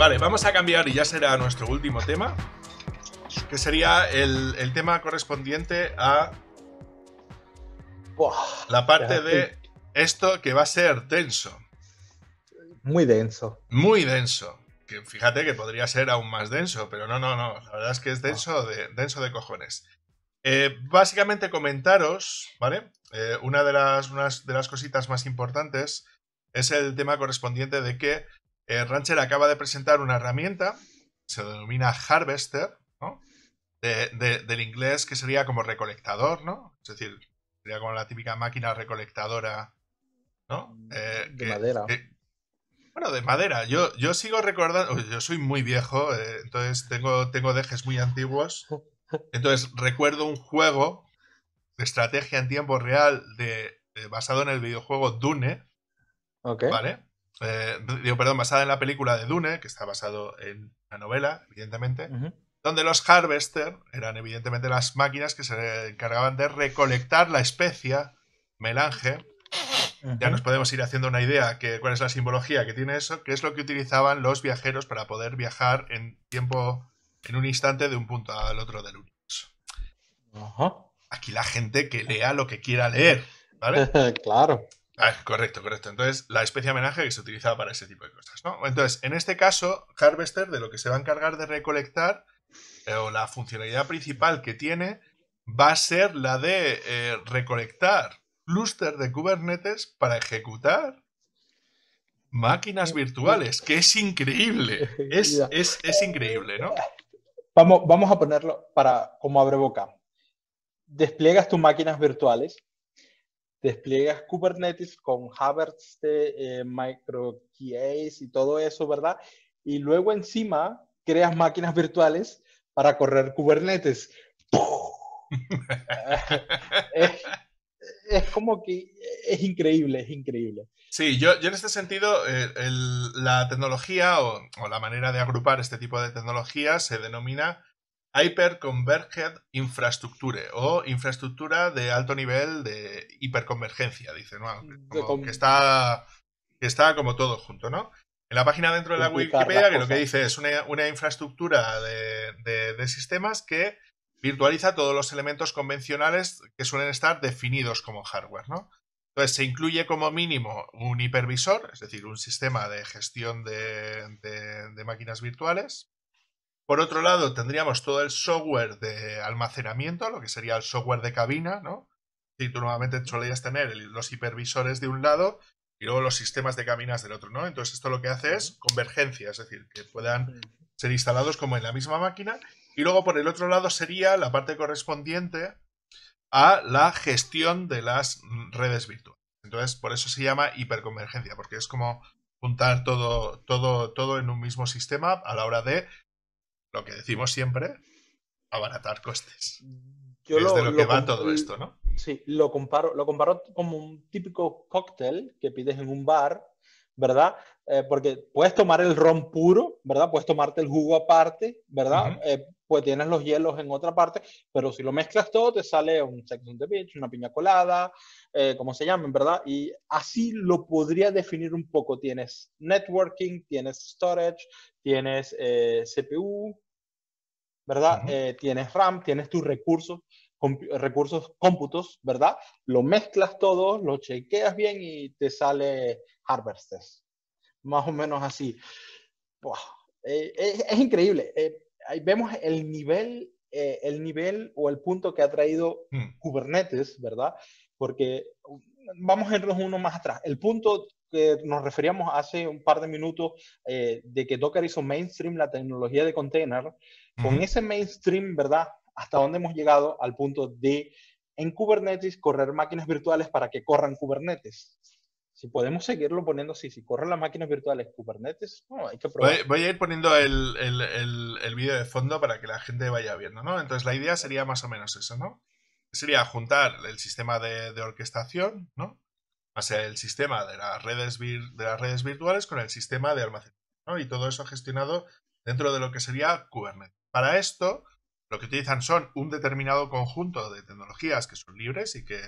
Vale, vamos a cambiar y ya será nuestro último tema. Que sería el, tema correspondiente a la parte de esto que va a ser denso. Muy denso. Muy denso. fíjate que podría ser aún más denso, pero no, no, no. La verdad es que es denso ah. de, denso de cojones. Eh, básicamente comentaros, ¿vale? Eh, una, de las, unas de las cositas más importantes es el tema correspondiente de que eh, Rancher acaba de presentar una herramienta, se denomina Harvester, del inglés que sería como recolectador, ¿no? Es decir, sería como la típica máquina recolectadora, ¿no? de eh, madera. bueno, de madera. Yo, yo sigo recordando, yo soy muy viejo, eh, entonces tengo, tengo dejes muy antiguos. Entonces recuerdo un juego de estrategia en tiempo real basado en el videojuego Dune. ¿ok? ¿Vale? Eh, digo, perdón, basada en la película de Dune, que está basado en la novela, evidentemente, donde los harvester eran evidentemente las máquinas que se encargaban de recolectar la especie melange. Ya nos podemos ir haciendo una idea que cuál es la simbología que tiene eso, que es lo que utilizaban los viajeros para poder viajar en tiempo, en un instante de un punto al otro del universo. Ajá Aquí la gente que lea lo que quiera leer, ¿vale? claro. Ah, correcto, correcto. Entonces, la especie homenaje que se utilizaba para ese tipo de cosas, ¿no? Entonces, en este caso, Harvester de lo que se va a encargar de recolectar, eh, o la funcionalidad principal que tiene, va a ser la de eh, recolectar clúster de Kubernetes para ejecutar máquinas virtuales, que es increíble. Es, increíble, ¿no? Vamos, vamos a ponerlo para, como abre boca. Despliegas tus máquinas virtuales despliegas Kubernetes con de este, eh, MicroKeys y todo eso, ¿verdad? Y luego encima creas máquinas virtuales para correr Kubernetes. es, como que es increíble, es increíble. Sí, yo, yo en este sentido, eh, la tecnología o, o, la manera de agrupar este tipo de tecnología se denomina Hyperconverged Infrastructure o infraestructura de alto nivel de hiperconvergencia, dice, ¿no? que, está, como todo junto, ¿no? En la página dentro de la Wikipedia, que lo que dice es una, infraestructura de, sistemas que virtualiza todos los elementos convencionales que suelen estar definidos como hardware, ¿no? Entonces se incluye como mínimo un hipervisor, es decir, un sistema de gestión de máquinas virtuales, por otro lado, tendríamos todo el software de almacenamiento, lo que sería el software de cabina, ¿no? Si tú normalmente solías tener los hipervisores de un lado y luego los sistemas de cabinas del otro, ¿no? Entonces esto lo que hace es convergencia, es decir, que puedan ser instalados como en la misma máquina. Y luego por el otro lado sería la parte correspondiente a la gestión de las redes virtuales. Entonces, por eso se llama hiperconvergencia, porque es como juntar todo, todo, todo en un mismo sistema a la hora de lo que decimos siempre, abaratar costes. es de lo, lo que va todo esto, ¿no? Sí, lo comparo, lo comparo como un típico cóctel que pides en un bar ¿verdad? Eh, porque puedes tomar el ron puro, ¿verdad? Puedes tomarte el jugo aparte, ¿verdad? Eh, pues tienes los hielos en otra parte, pero si lo mezclas todo te sale un sex de the una piña colada, eh, como se llamen, ¿verdad? Y así lo podría definir un poco. Tienes networking, tienes storage, tienes CPU, ¿verdad? tienes RAM, tienes tus recursos recursos cómputos, ¿verdad? Lo mezclas todo, lo chequeas bien y te sale harvestes, Más o menos así. Eh, es, increíble. Eh, ahí vemos el nivel, eh, el nivel o el punto que ha traído hmm. Kubernetes, ¿verdad? Porque mm, vamos a irnos uno más atrás. El punto que nos referíamos hace un par de minutos de que Docker hizo mainstream la tecnología de container, con ese mainstream, ¿verdad? hasta dónde hemos llegado al punto de en Kubernetes correr máquinas virtuales para que corran Kubernetes. Si podemos seguirlo poniendo así, si corren las máquinas virtuales Kubernetes, no hay que probarlo. Voy, a ir poniendo el, vídeo de fondo para que la gente vaya viendo, ¿no? Entonces la idea sería más o menos eso, ¿no? Sería juntar el sistema de, orquestación, ¿no? O sea, el sistema de las redes, de las redes virtuales con el sistema de almacenamiento, ¿no? Y todo eso gestionado dentro de lo que sería Kubernetes. Para esto, lo que utilizan son un determinado conjunto de tecnologías que son libres y que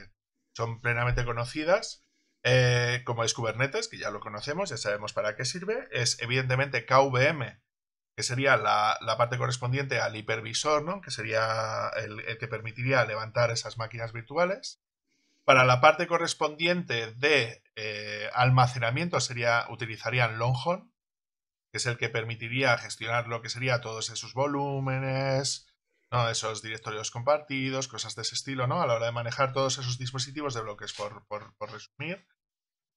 son plenamente conocidas, eh, como es Kubernetes, que ya lo conocemos, ya sabemos para qué sirve, es evidentemente KVM, que sería la, parte correspondiente al hipervisor, que sería el, que permitiría levantar esas máquinas virtuales. Para la parte correspondiente de eh, almacenamiento sería, utilizarían Longhorn, que es el que permitiría gestionar lo que sería todos esos volúmenes, ¿no? esos directorios compartidos, cosas de ese estilo, ¿no? A la hora de manejar todos esos dispositivos de bloques, por, resumir.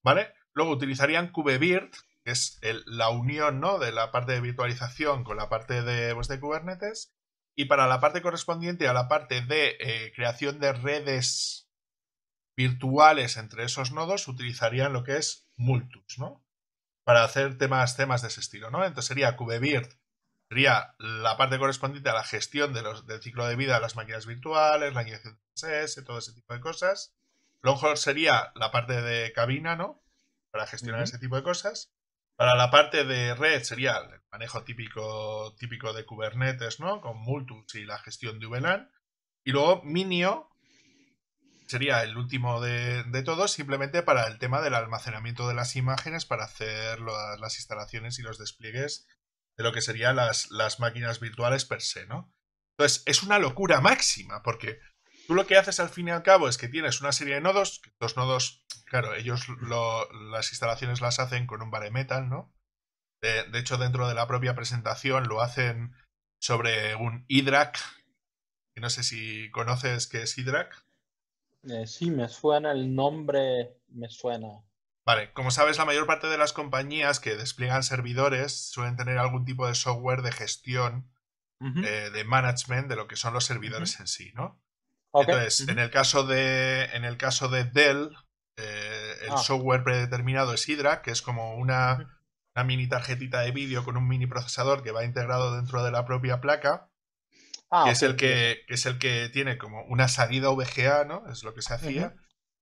¿Vale? Luego utilizarían kubevirt, que es la unión, ¿no? De la parte de virtualización con la parte de, pues, de Kubernetes. Y para la parte correspondiente a la parte de eh, creación de redes virtuales entre esos nodos, utilizarían lo que es Multus, ¿no? Para hacer temas, temas de ese estilo, ¿no? Entonces sería kubevirt sería la parte correspondiente a la gestión del ciclo de vida de las máquinas virtuales, la inyección de CSS, todo ese tipo de cosas. Longhorn sería la parte de cabina, ¿no? Para gestionar ese tipo de cosas. Para la parte de red sería el manejo típico, típico de Kubernetes, ¿no? Con Multus y la gestión de VLAN. Y luego Minio sería el último de, todos, simplemente para el tema del almacenamiento de las imágenes, para hacer las instalaciones y los despliegues de lo que serían las, máquinas virtuales per se, ¿no? Entonces, es una locura máxima, porque tú lo que haces al fin y al cabo es que tienes una serie de nodos, estos nodos, claro, ellos las instalaciones las hacen con un bare metal, ¿no? De, hecho, dentro de la propia presentación lo hacen sobre un IDRAC, que no sé si conoces qué es IDRAC. Eh, sí, me suena el nombre, me suena. Vale, como sabes, la mayor parte de las compañías que despliegan servidores suelen tener algún tipo de software de gestión, eh, de management de lo que son los servidores en sí, ¿no? Entonces, en, el caso de, en el caso de Dell, eh, el ah. software predeterminado es Hydra, que es como una, mini tarjetita de vídeo con un mini procesador que va integrado dentro de la propia placa. Ah, es el que, es el que tiene como una salida VGA, ¿no? Es lo que se hacía,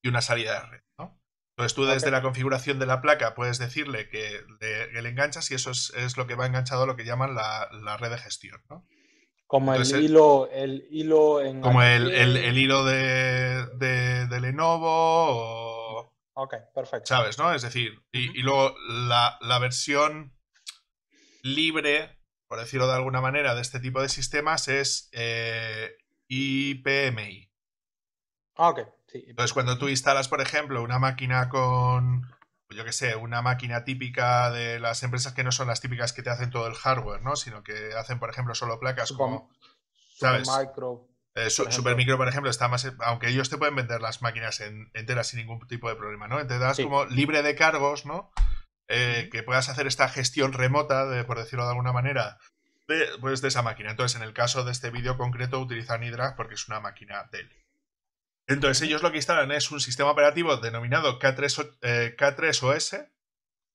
y una salida de red, ¿no? Entonces tú desde la configuración de la placa puedes decirle que le, enganchas y eso es, lo que va enganchado a lo que llaman la, red de gestión, ¿no? Como el hilo, el hilo en Como el, hilo de, de, Lenovo o, Ok, perfecto. ¿Sabes, no? Es decir, y, luego la, versión libre, por decirlo de alguna manera, de este tipo de sistemas es IPMI. Eh, ah, ok, entonces, cuando tú instalas, por ejemplo, una máquina con, yo qué sé, una máquina típica de las empresas que no son las típicas que te hacen todo el hardware, ¿no? Sino que hacen, por ejemplo, solo placas como, ¿sabes? Supermicro. Eh, Supermicro, por ejemplo, está más. Aunque ellos te pueden vender las máquinas enteras sin ningún tipo de problema, ¿no? Te das como libre de cargos, ¿no? Eh, que puedas hacer esta gestión remota, de, por decirlo de alguna manera, de, pues, de esa máquina. Entonces, en el caso de este vídeo concreto, utilizan iDrag porque es una máquina de entonces ellos lo que instalan es un sistema operativo denominado K3, os eh,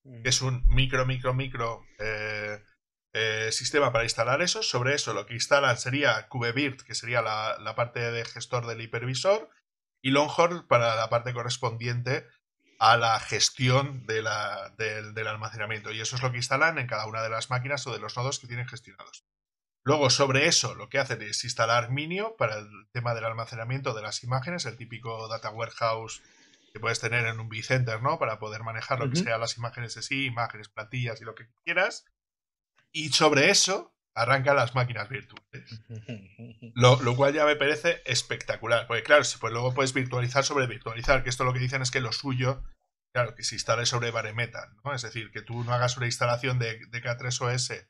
mm. que es un micro, micro, micro eh, eh, sistema para instalar eso. Sobre eso lo que instalan sería QBvirt, que sería la, parte de gestor del hipervisor, y Longhorn para la parte correspondiente a la gestión de del almacenamiento. Y eso es lo que instalan en cada una de las máquinas o de los nodos que tienen gestionados. Luego, sobre eso, lo que hacen es instalar Minio para el tema del almacenamiento de las imágenes, el típico data warehouse que puedes tener en un vCenter, ¿no? Para poder manejar lo que sea las imágenes de sí, imágenes, plantillas y lo que quieras. Y sobre eso arranca las máquinas virtuales. Lo, cual ya me parece espectacular. Porque claro, pues luego puedes virtualizar sobre virtualizar, que esto lo que dicen es que lo suyo, claro, que se instale sobre bare metal, Es decir, que tú no hagas una instalación de, de K3OS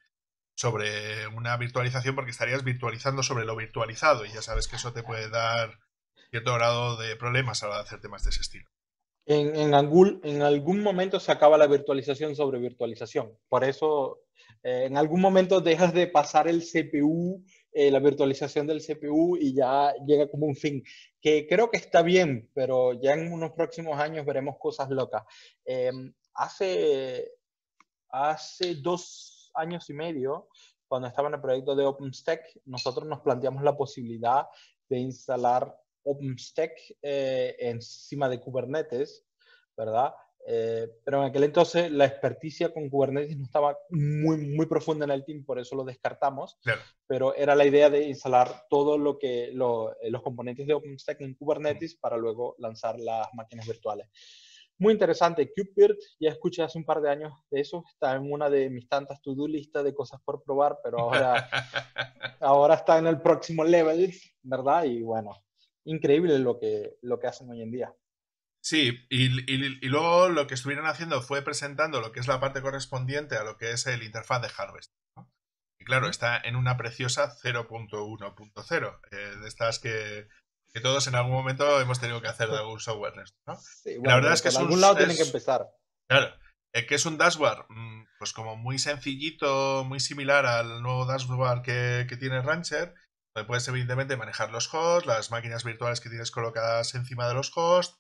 sobre una virtualización porque estarías virtualizando sobre lo virtualizado y ya sabes que eso te puede dar cierto grado de problemas a la hora de hacer temas de ese estilo. En, en, algún, en algún momento se acaba la virtualización sobre virtualización. Por eso, eh, en algún momento dejas de pasar el CPU, eh, la virtualización del CPU y ya llega como un fin, que creo que está bien, pero ya en unos próximos años veremos cosas locas. Em, hace, hace dos años y medio, cuando estaba en el proyecto de OpenStack, nosotros nos planteamos la posibilidad de instalar OpenStack eh, encima de Kubernetes, ¿verdad? Eh, pero en aquel entonces la experticia con Kubernetes no estaba muy, muy profunda en el team, por eso lo descartamos. Pero era la idea de instalar todo lo que los componentes de OpenStack en Kubernetes para luego lanzar las máquinas virtuales muy interesante. Cupert. ya escuché hace un par de años de eso, está en una de mis tantas to-do listas de cosas por probar, pero ahora, ahora está en el próximo level, ¿verdad? Y bueno, increíble lo que, lo que hacen hoy en día. Sí, y, luego lo que estuvieron haciendo fue presentando lo que es la parte correspondiente a lo que es el interfaz de Harvest. Y claro, está en una preciosa 0.1.0, eh, de estas que, todos en algún momento hemos tenido que hacer de algún software. la verdad es que es un, lado tienen que empezar. Claro, eh, que es un dashboard? Mm, pues como muy sencillito, muy similar al nuevo dashboard que, tiene Rancher, donde puedes evidentemente manejar los hosts, las máquinas virtuales que tienes colocadas encima de los hosts,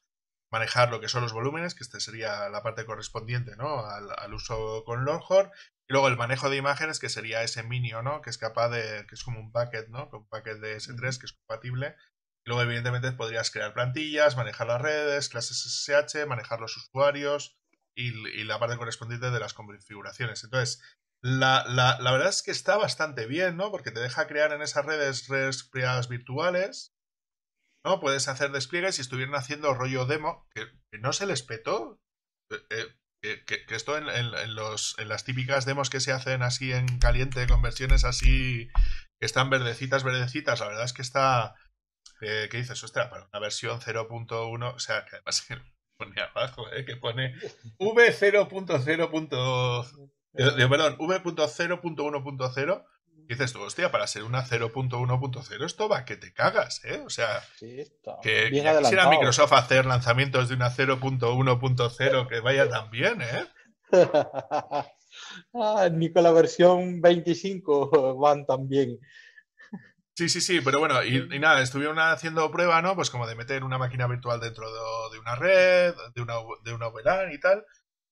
manejar lo que son los volúmenes, que esta sería la parte correspondiente ¿no? al, uso con Longhorn, y luego el manejo de imágenes, que sería ese minio, ¿no? que es capaz de, que es como un bucket, ¿no? un packet de S3 que es compatible Luego, evidentemente, podrías crear plantillas, manejar las redes, clases SSH, manejar los usuarios y, la parte correspondiente de las configuraciones. Entonces, la, verdad es que está bastante bien, ¿no? Porque te deja crear en esas redes redes privadas virtuales, ¿no? Puedes hacer despliegues y estuvieron haciendo rollo demo, que, no se les petó. Eh, eh, que, esto en, en, los, en, las típicas demos que se hacen así en caliente, con versiones así que están verdecitas, verdecitas, la verdad es que está, eh, que dices, ostras, para pues una versión 0.1, o sea, que además pone abajo, eh, que pone V0.0. Eh, eh, perdón, V.0.1.0. Dices tú, hostia, para ser una 0.1.0 esto va que te cagas, ¿eh? O sea, que quisiera Microsoft hacer lanzamientos de una 0.1.0 que vaya tan bien, ¿eh? Ah, ni con la versión 25 van tan bien. Sí, sí, sí, pero bueno, y, nada, estuvieron haciendo prueba, ¿no? Pues como de meter una máquina virtual dentro de, una red, de una, de una VLAN y tal.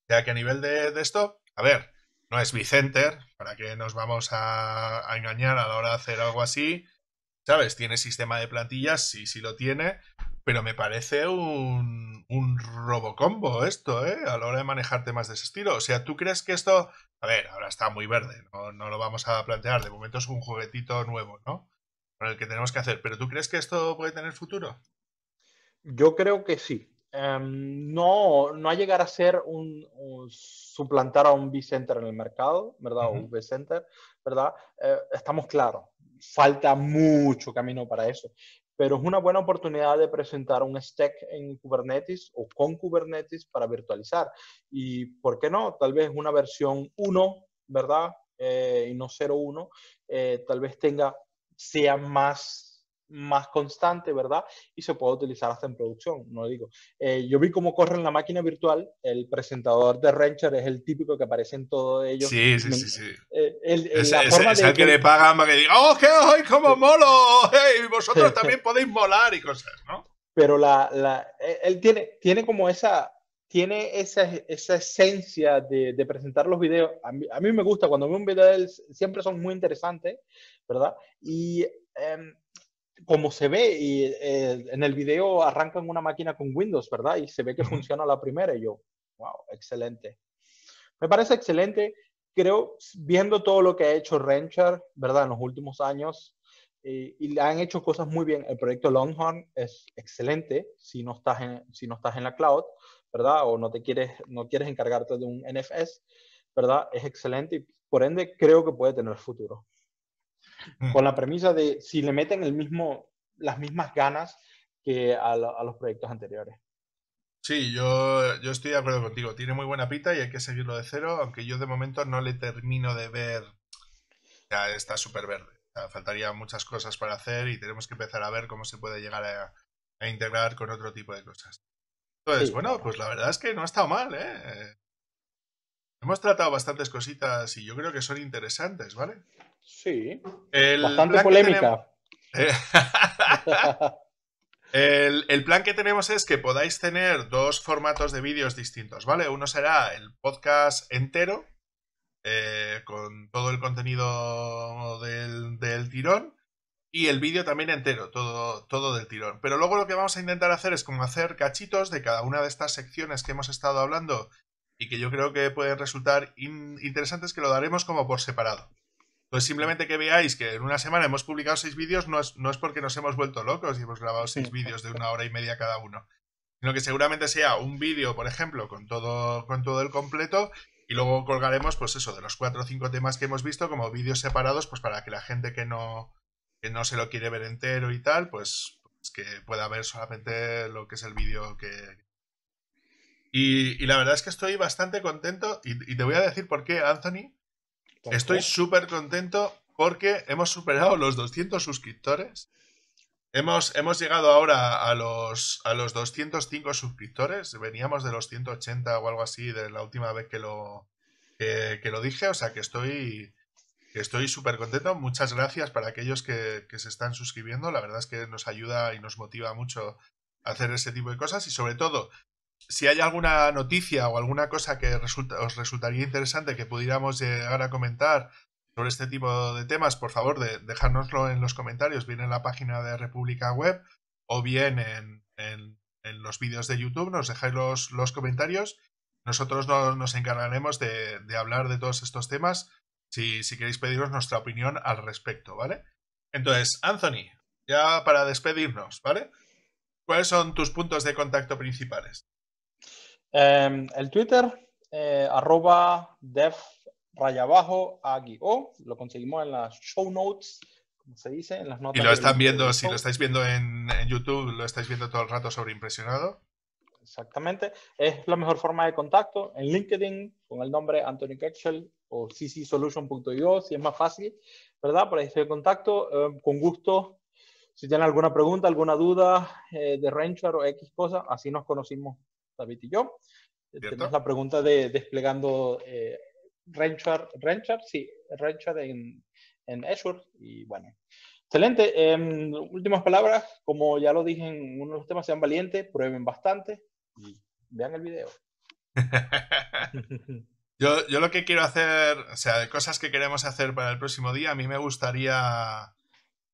Ya que a nivel de, esto, a ver, no es Vicenter, para que nos vamos a, a, engañar a la hora de hacer algo así. ¿Sabes? Tiene sistema de plantillas, sí, sí lo tiene, pero me parece un, un robocombo esto, ¿eh? A la hora de manejar temas de ese estilo. O sea, ¿tú crees que esto... A ver, ahora está muy verde, no, no lo vamos a plantear, de momento es un juguetito nuevo, ¿no? con el que tenemos que hacer. ¿Pero tú crees que esto puede tener futuro? Yo creo que sí. Em, no, no a llegar a ser un, suplantar a un vCenter en el mercado, ¿verdad? Un vCenter, ¿verdad? Eh, estamos claros, falta mucho camino para eso, pero es una buena oportunidad de presentar un stack en Kubernetes o con Kubernetes para virtualizar. Y, ¿por qué no? Tal vez una versión 1, ¿verdad? Eh, y no 0.1, eh, tal vez tenga sea más, más constante, ¿verdad? Y se puede utilizar hasta en producción, no digo. Eh, yo vi cómo corre en la máquina virtual, el presentador de Rancher es el típico que aparece en todo ello. Sí, sí, sí. sí. es, eh, el que, le pagan que diga, ¡oh, qué hoy, cómo molo! Oh, hey, vosotros también podéis volar y cosas, ¿no? Pero la, eh, él tiene, tiene como esa, tiene esa, esencia de, presentar los videos. A mí, me gusta, cuando veo un video de él, siempre son muy interesantes, ¿verdad? Y em, como se ve, y, eh, en el video arrancan una máquina con Windows, ¿verdad? Y se ve que funciona la primera y yo, wow, excelente. Me parece excelente, creo, viendo todo lo que ha hecho Rancher, ¿verdad? En los últimos años, y han hecho cosas muy bien. El proyecto Longhorn es excelente si no estás si no estás en la cloud, ¿verdad? O no te quieres, no quieres encargarte de un NFS, ¿verdad? Es excelente y por ende creo que puede tener futuro. Mm. Con la premisa de si le meten el mismo, las mismas ganas que a, los proyectos anteriores. Sí, yo, yo, estoy de acuerdo contigo. Tiene muy buena pita y hay que seguirlo de cero, aunque yo de momento no le termino de ver. Ya está súper verde. faltaría muchas cosas para hacer y tenemos que empezar a ver cómo se puede llegar a integrar con otro tipo de cosas. Entonces, bueno, pues la verdad es que no ha estado mal, ¿eh? ¿eh? Hemos tratado bastantes cositas y yo creo que son interesantes, ¿vale? Sí. Bastante polémica. Eh, el, plan que tenemos es que podáis tener dos formatos de vídeos distintos, ¿vale? Uno será el podcast entero, eh, con todo el contenido del tirón, y el vídeo también entero, todo, todo del tirón. Pero luego lo que vamos a intentar hacer es como hacer cachitos de cada una de estas secciones que hemos estado hablando y que yo creo que pueden resultar interesantes, que lo daremos como por separado. Pues simplemente que veáis que en una semana hemos publicado seis vídeos, no es, no es porque nos hemos vuelto locos y hemos grabado seis vídeos de una hora y media cada uno, sino que seguramente sea un vídeo, por ejemplo, con todo, con todo el completo y luego colgaremos, pues eso, de los cuatro o cinco temas que hemos visto como vídeos separados, pues para que la gente que no que no se lo quiere ver entero y tal, pues, pues, que pueda ver solamente lo que es el vídeo que... Y, la verdad es que estoy bastante contento y, te voy a decir por qué, Anthony. Estoy súper contento porque hemos superado los 200 suscriptores. Hemos, hemos llegado ahora a los, a los 205 suscriptores. Veníamos de los 180 o algo así de la última vez que lo, que lo dije. O sea que estoy, estoy súper contento. Muchas gracias para aquellos que, se están suscribiendo. La verdad es que nos ayuda y nos motiva mucho hacer ese tipo de cosas. Y sobre todo, si hay alguna noticia o alguna cosa que os resultaría interesante que pudiéramos llegar a comentar sobre este tipo de temas, por favor, dejárnoslo en los comentarios, bien en la página de República Web o bien en, en, los vídeos de YouTube. Nos dejáis los, comentarios. Nosotros nos, nos encargaremos de hablar de todos estos temas si, queréis pediros nuestra opinión al respecto, ¿vale? Entonces, Anthony, ya para despedirnos, ¿vale? ¿Cuáles son tus puntos de contacto principales? Em, el Twitter, eh, arroba dev raya abajo o lo conseguimos en las show notes, como se dice, en las notas. Y lo están viendo, si lo estáis viendo en, YouTube, lo estáis viendo todo el rato sobreimpresionado. Exactamente, es la mejor forma de contacto en LinkedIn con el nombre Anthony Ketchel o ccsolution.io si es más fácil, ¿verdad? Por ahí estoy en contacto, eh, con gusto. Si tienen alguna pregunta, alguna duda eh, de Rancher o X cosa, así nos conocimos David y yo. Eh, tenemos la pregunta de desplegando eh, Rancher, Rancher, sí, Rancher en, en Azure. Y bueno, excelente. Em, últimas palabras, como ya lo dije en uno de los temas, sean valientes, prueben bastante y vean el video. Yo, lo que quiero hacer, o sea, de cosas que queremos hacer para el próximo día, a mí me gustaría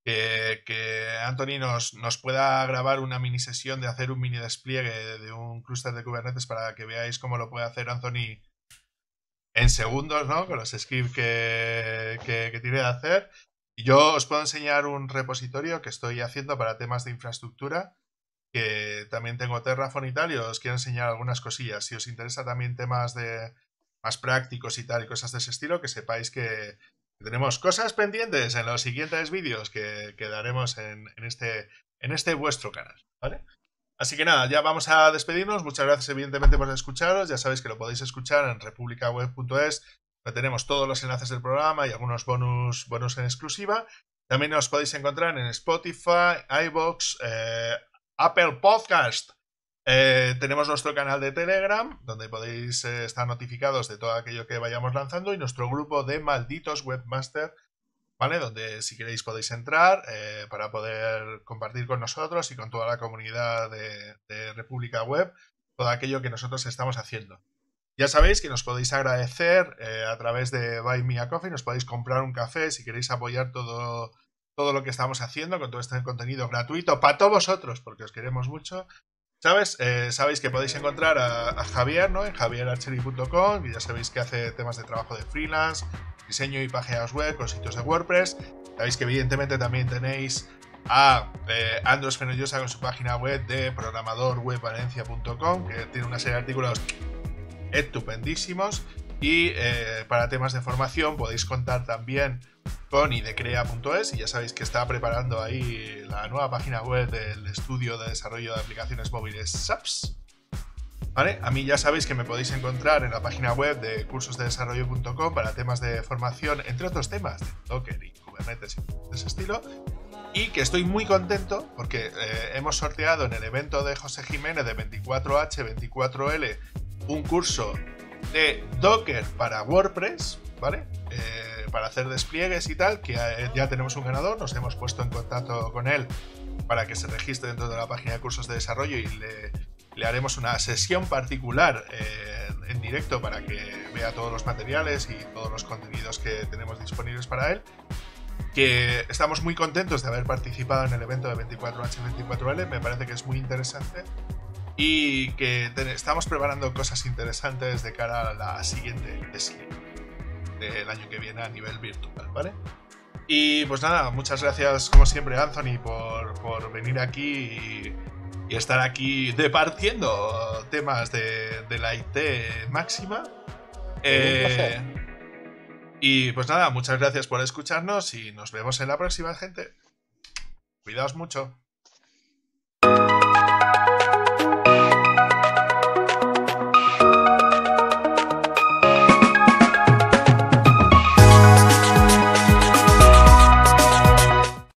que, que Anthony nos, nos, pueda grabar una mini sesión de hacer un mini despliegue de un clúster de Kubernetes para que veáis cómo lo puede hacer Anthony en segundos, ¿no? Con los scripts que, que, que tiene de hacer. Y yo os puedo enseñar un repositorio que estoy haciendo para temas de infraestructura que también tengo Terraform y tal, y os quiero enseñar algunas cosillas. Si os interesa también temas de más prácticos y tal y cosas de ese estilo, que sepáis que tenemos cosas pendientes en los siguientes vídeos que, daremos en, este, en este vuestro canal, ¿vale? Así que nada, ya vamos a despedirnos. Muchas gracias, evidentemente, por escucharos. Ya sabéis que lo podéis escuchar en republicaweb.es, donde tenemos todos los enlaces del programa y algunos bonus, bonus en exclusiva. También os podéis encontrar en Spotify, iBox, eh, Apple Podcast eh, tenemos nuestro canal de Telegram, donde podéis eh, estar notificados de todo aquello que vayamos lanzando, y nuestro grupo de malditos webmaster, ¿vale? Donde si queréis podéis entrar eh, para poder compartir con nosotros y con toda la comunidad de, de República Web todo aquello que nosotros estamos haciendo. Ya sabéis que nos podéis agradecer a través de Buy Me a Coffee, nos podéis comprar un café si queréis apoyar todo, todo lo que estamos haciendo con todo este contenido gratuito para todos vosotros, porque os queremos mucho ¿Sabes? Eh, sabéis que podéis encontrar a, Javier, ¿no? En javierarcheri.com, y ya sabéis que hace temas de trabajo de freelance, diseño y páginas web con sitios de WordPress. Sabéis que evidentemente también tenéis a eh, Andros Fenollosa con su página web de programadorwebvalencia.com, que tiene una serie de artículos estupendísimos. Y eh, para temas de formación podéis contar también conidecrea.es y ya sabéis que está preparando ahí la nueva página web del estudio de desarrollo de aplicaciones móviles SAPS. ¿Vale? A mí ya sabéis que me podéis encontrar en la página web de cursosdedesarrollo.com para temas de formación, entre otros temas de Docker y Kubernetes y de ese estilo. Y que estoy muy contento porque eh, hemos sorteado en el evento de José Jiménez de 24H, 24L, un curso de Docker para WordPress, ¿vale? Eh, para hacer despliegues y tal, que eh, ya tenemos un ganador, nos hemos puesto en contacto con él para que se registre dentro de la página de cursos de desarrollo y le, haremos una sesión particular eh, en directo para que vea todos los materiales y todos los contenidos que tenemos disponibles para él. Que estamos muy contentos de haber participado en el evento de 24H24L, me parece que es muy interesante y que estamos preparando cosas interesantes de cara a la siguiente. siguiente el año que viene a nivel virtual, ¿vale? Y pues nada, muchas gracias como siempre Anthony por, por venir aquí y, estar aquí departiendo temas de, de la IT máxima. Eh, y pues nada, muchas gracias por escucharnos y nos vemos en la próxima, gente. Cuidaos mucho.